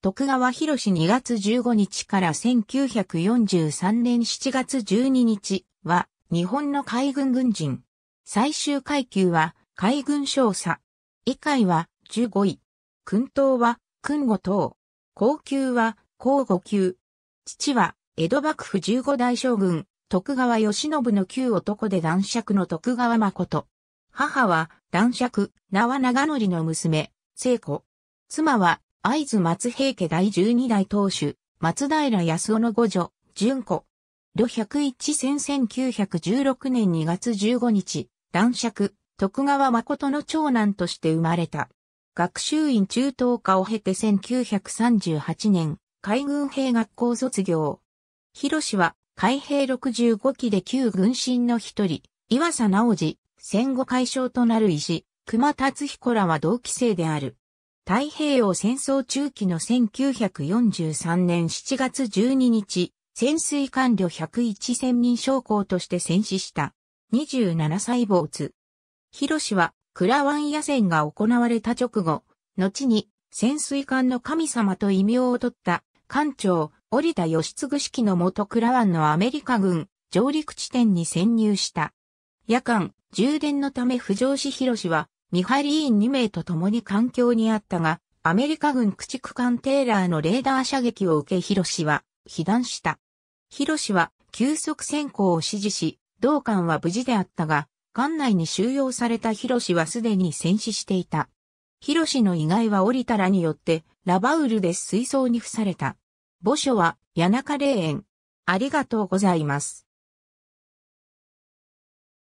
徳川博士2月15日から1943年7月12日は日本の海軍軍人。最終階級は海軍少佐。以下は15位。訓頭は訓後等。高級は高後級。父は江戸幕府15代将軍、徳川義信の旧男で男爵の徳川誠。母は男爵、名は長則の娘、聖子。妻は会津松平家第12代当主、松平康夫の五女、純子。路百一千1916年2月15日、男爵、徳川誠の長男として生まれた。学習院中等科を経て1938年、海軍兵学校卒業。広氏は、海兵65期で旧軍神の一人、岩佐直治、戦後解消となる石、熊達彦らは同期生である。太平洋戦争中期の1943年7月12日、潜水艦旅101千人将校として戦死した27歳津。広氏はクラワン野戦が行われた直後、後に潜水艦の神様と異名を取った艦長、織田義嗣式の元クラワンのアメリカ軍上陸地点に潜入した。夜間、充電のため浮上し広氏は見張り員2名と共に環境にあったが、アメリカ軍駆逐艦テーラーのレーダー射撃を受けヒロシは被弾した。ヒロシは急速先行を指示し、同艦は無事であったが、艦内に収容されたヒロシはすでに戦死していた。ヒロシの遺骸は降りたらによって、ラバウルで水槽に付された。墓所は、谷中霊園。ありがとうございます。